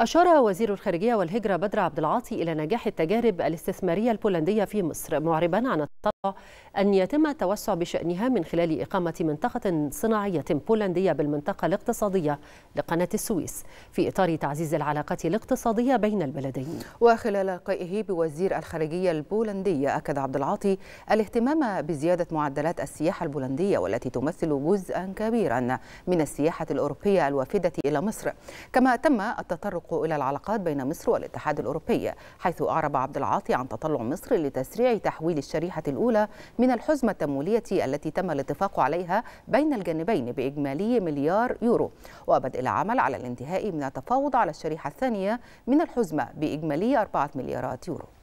أشار وزير الخارجية والهجرة بدر عبد العاطي إلى نجاح التجارب الاستثمارية البولندية في مصر معربا عن أن يتم التوسع بشأنها من خلال إقامة منطقة صناعية بولندية بالمنطقة الاقتصادية لقناة السويس في إطار تعزيز العلاقات الاقتصادية بين البلدين وخلال لقائه بوزير الخارجية البولندية أكد عبد العاطي الاهتمام بزيادة معدلات السياحة البولندية والتي تمثل جزءا كبيرا من السياحة الأوروبية الوافدة إلى مصر كما تم التطرق إلى العلاقات بين مصر والاتحاد الأوروبي حيث أعرب عبد العاطي عن تطلع مصر لتسريع تحويل الشريحة الأولى الأولى من الحزمة التمويلية التي تم الاتفاق عليها بين الجانبين بإجمالي مليار يورو وبدء العمل على الانتهاء من التفاوض على الشريحة الثانية من الحزمة بإجمالي أربعة مليارات يورو